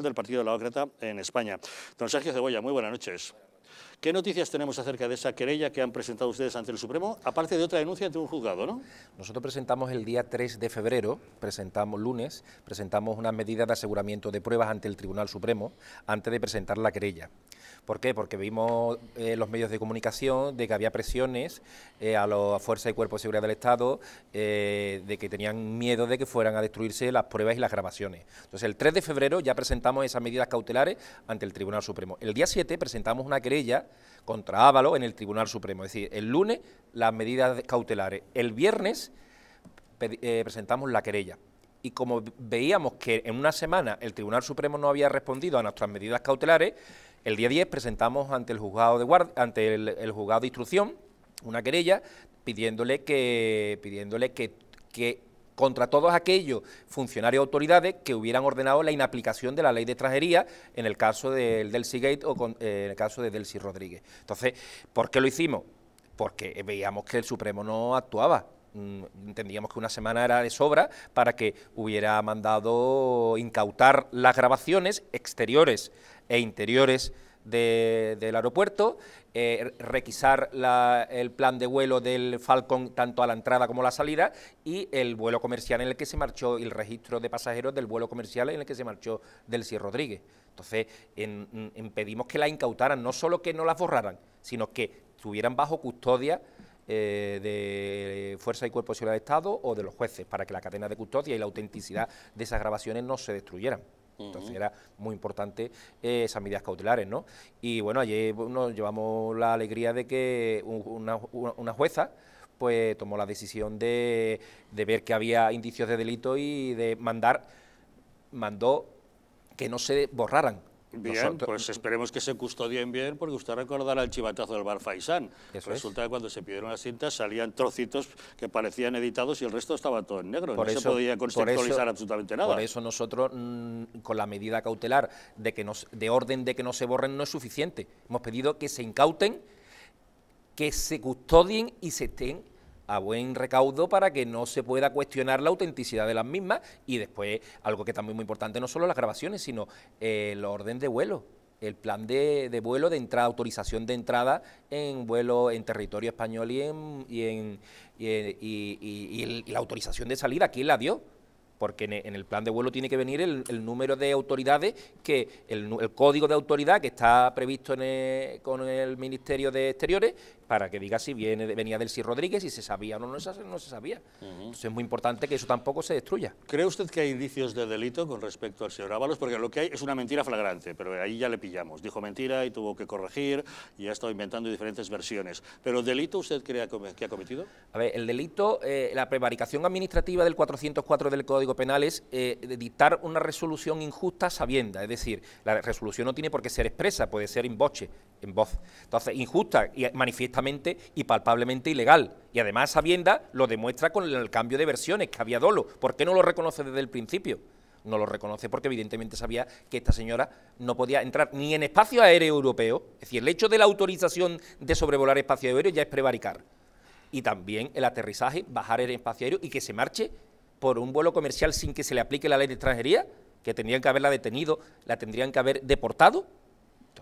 del Partido Ocrata en España. Don Sergio Cebolla, muy buenas noches. ¿Qué noticias tenemos acerca de esa querella que han presentado ustedes ante el Supremo, aparte de otra denuncia ante un juzgado, no? Nosotros presentamos el día 3 de febrero, presentamos lunes, presentamos una medida de aseguramiento de pruebas ante el Tribunal Supremo antes de presentar la querella. ¿Por qué? Porque vimos en eh, los medios de comunicación de que había presiones eh, a las fuerzas y cuerpos de seguridad del Estado eh, de que tenían miedo de que fueran a destruirse las pruebas y las grabaciones. Entonces, el 3 de febrero ya presentamos esas medidas cautelares ante el Tribunal Supremo. El día 7 presentamos una querella contra Ávalo en el Tribunal Supremo. Es decir, el lunes las medidas cautelares, el viernes eh, presentamos la querella. Y como veíamos que en una semana el Tribunal Supremo no había respondido a nuestras medidas cautelares, el día 10 presentamos ante el juzgado de ante el, juzgado de instrucción una querella pidiéndole que pidiéndole que contra todos aquellos funcionarios y autoridades que hubieran ordenado la inaplicación de la ley de extranjería en el caso del Delcy Gate o eh, en el caso de Delcy Rodríguez. Entonces, ¿por qué lo hicimos? Porque veíamos que el Supremo no actuaba. Mm, entendíamos que una semana era de sobra para que hubiera mandado incautar las grabaciones exteriores e interiores del aeropuerto, eh, requisar el plan de vuelo del Falcon tanto a la entrada como a la salida y el vuelo comercial en el que se marchó el registro de pasajeros del vuelo comercial en el que se marchó del Cierro Rodríguez. Entonces, impedimos que la incautaran, no solo que no la borraran, sino que estuvieran bajo custodia eh, de Fuerza y Cuerpo de Seguridad de Estado o de los jueces, para que la cadena de custodia y la autenticidad de esas grabaciones no se destruyeran. Entonces era muy importante eh, esas medidas cautelares, Y bueno, ayer nos llevamos la alegría de que una, una jueza pues tomó la decisión de, de, ver que había indicios de delito y de mandar, mandó que no se borraran Bien, pues esperemos que se custodien bien, porque usted recordará el chivatazo del bar Faisán. Resulta que cuando se pidieron las cintas salían trocitos que parecían editados y el resto estaba todo en negro. Por no eso, se podía conceptualizar absolutamente nada. Por eso nosotros, mm, con la medida cautelar de, que nos, de orden de que no se borren, no es suficiente. Hemos pedido que se incauten, que se custodien y se estén a buen recaudo para que no se pueda cuestionar la autenticidad de las mismas y después algo que también es muy importante, no solo las grabaciones, sino el eh, orden de vuelo, el plan de, vuelo, de entrada, autorización de entrada en vuelo en territorio español y, en, y, la autorización de salida, ¿quién la dio? porque en el plan de vuelo tiene que venir el, número de autoridades, que el, código de autoridad que está previsto con el Ministerio de Exteriores para que diga si viene, venía sí Rodríguez y se sabía o no, no se, sabía. Entonces es muy importante que eso tampoco se destruya. ¿Cree usted que hay indicios de delito con respecto al señor Ábalos? Porque lo que hay es una mentira flagrante, pero ahí ya le pillamos. Dijo mentira y tuvo que corregir y ha estado inventando diferentes versiones. ¿Pero el delito usted cree que ha cometido? A ver, el delito, eh, la prevaricación administrativa del 404 del Código Penal es eh, dictar una resolución injusta sabienda, es decir, la resolución no tiene por qué ser expresa, puede ser en en voz. Entonces, injusta y manifiesta y palpablemente ilegal. Y además Sabienda lo demuestra con el cambio de versiones, que había dolo. ¿Por qué no lo reconoce desde el principio? No lo reconoce porque evidentemente sabía que esta señora no podía entrar ni en espacio aéreo europeo. Es decir, el hecho de la autorización de sobrevolar espacio aéreo ya es prevaricar. Y también el aterrizaje, bajar el espacio aéreo y que se marche por un vuelo comercial sin que se le aplique la ley de extranjería, que tendrían que haberla detenido, la tendrían que haber deportado.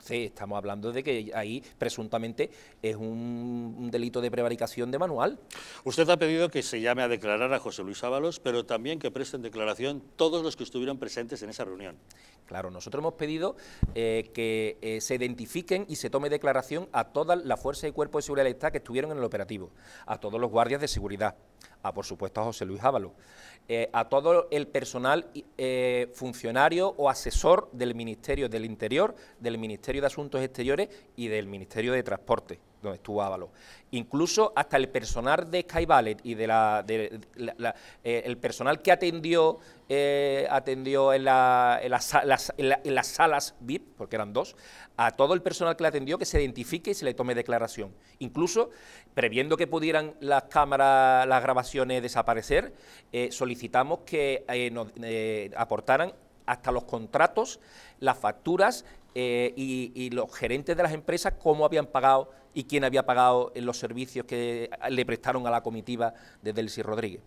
Sí, estamos hablando de que ahí presuntamente es un, delito de prevaricación de manual. Usted ha pedido que se llame a declarar a José Luis Ábalos, pero también que presten declaración todos los que estuvieron presentes en esa reunión. Claro, nosotros hemos pedido eh, que eh, se identifiquen y se tome declaración a toda la fuerza y cuerpo de seguridad que estuvieron en el operativo, a todos los guardias de seguridad, a ah, por supuesto a José Luis Ábalos, eh, a todo el personal eh, funcionario o asesor del Ministerio del Interior, del Ministerio de Asuntos Exteriores y del Ministerio de Transporte donde estuvo Ábalos. Incluso hasta el personal de Sky Ballet y de la, eh, el personal que atendió, eh, atendió en, la, en, las, salas VIP, porque eran dos, a todo el personal que le atendió que se identifique y se le tome declaración. Incluso, previendo que pudieran las cámaras, las grabaciones desaparecer, eh, solicitamos que nos aportaran hasta los contratos, las facturas eh, y, los gerentes de las empresas cómo habían pagado y quién había pagado los servicios que le prestaron a la comitiva de Delcy Rodríguez.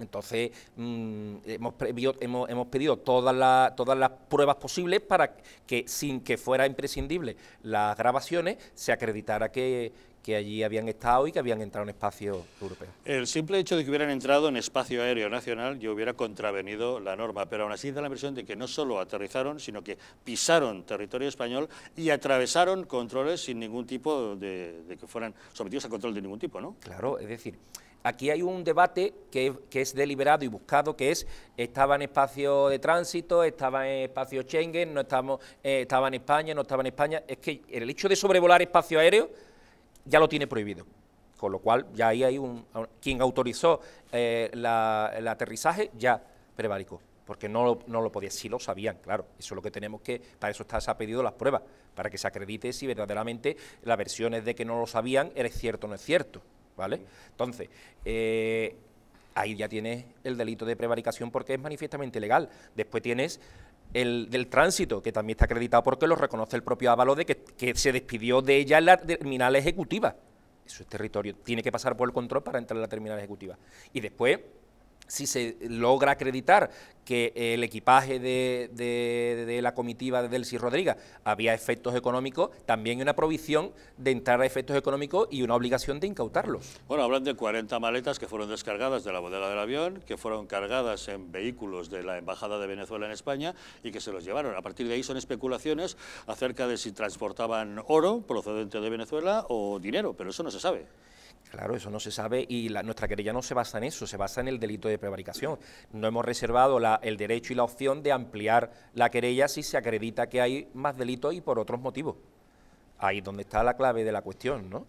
Entonces, mm, hemos, pedido, todas, todas las pruebas posibles para que, sin que fuera imprescindible las grabaciones, se acreditara que, que allí habían estado y que habían entrado en espacio europeo. El simple hecho de que hubieran entrado en espacio aéreo nacional yo hubiera contravenido la norma, pero aún así da la impresión de que no solo aterrizaron, sino que pisaron territorio español y atravesaron controles sin ningún tipo de, de que fueran sometidos a control de ningún tipo, ¿no? Claro, es decir, aquí hay un debate que, es deliberado y buscado, que es, estaba en espacio de tránsito, estaba en espacio Schengen, no estamos, eh, estaba en España, no estaba en España. Es que el hecho de sobrevolar espacio aéreo ya lo tiene prohibido. Con lo cual, ya ahí hay un. Quien autorizó eh, el aterrizaje ya prevaricó, porque no lo, no lo podía. Sí lo sabían, claro. Eso es lo que tenemos que. Para eso está, se ha pedido las pruebas, para que se acredite si verdaderamente la versión es de que no lo sabían eres cierto o no es cierto. ¿Vale? Entonces. Eh, ahí ya tienes el delito de prevaricación porque es manifiestamente legal. Después tienes el, del tránsito, que también está acreditado porque lo reconoce el propio avalo de que, se despidió de ella en la terminal ejecutiva. Eso es territorio, tiene que pasar por el control para entrar a la terminal ejecutiva. Y después si se logra acreditar que el equipaje de, de, la comitiva de Delcy Rodríguez había efectos económicos, también una provisión de entrar a efectos económicos y una obligación de incautarlos. Bueno, hablan de 40 maletas que fueron descargadas de la bodega del avión, que fueron cargadas en vehículos de la Embajada de Venezuela en España y que se los llevaron. A partir de ahí son especulaciones acerca de si transportaban oro procedente de Venezuela o dinero, pero eso no se sabe. Claro, eso no se sabe y la, nuestra querella no se basa en eso, se basa en el delito de prevaricación. No hemos reservado el derecho y la opción de ampliar la querella si se acredita que hay más delitos y por otros motivos. Ahí es donde está la clave de la cuestión, ¿no?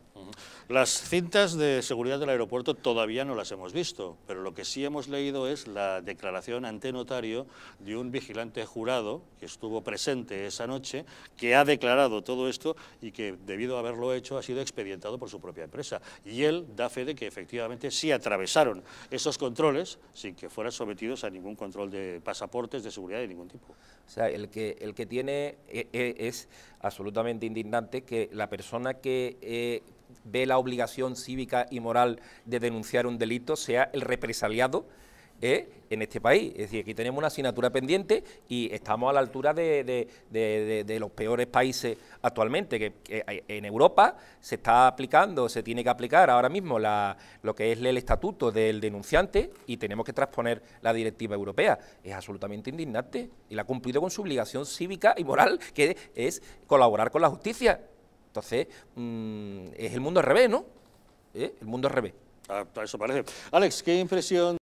Las cintas de seguridad del aeropuerto todavía no las hemos visto, pero lo que sí hemos leído es la declaración ante notario de un vigilante jurado que estuvo presente esa noche, que ha declarado todo esto y que debido a haberlo hecho ha sido expedientado por su propia empresa. Y él da fe de que efectivamente sí atravesaron esos controles sin que fueran sometidos a ningún control de pasaportes, de seguridad de ningún tipo. O sea, el que, el que tiene eh, eh, es absolutamente indignante que la persona que eh, ve la obligación cívica y moral de denunciar un delito sea el represaliado ¿eh? en este país. Es decir, aquí tenemos una asignatura pendiente y estamos a la altura de, los peores países actualmente, que, eh, en Europa se está aplicando, se tiene que aplicar ahora mismo lo que es el estatuto del denunciante y tenemos que transponer la directiva europea. Es absolutamente indignante y la ha cumplido con su obligación cívica y moral, que es colaborar con la justicia. Entonces, mm, es el mundo al revés, ¿no? ¿Eh? El mundo al revés. Ah, eso parece. Alex, ¿qué impresión?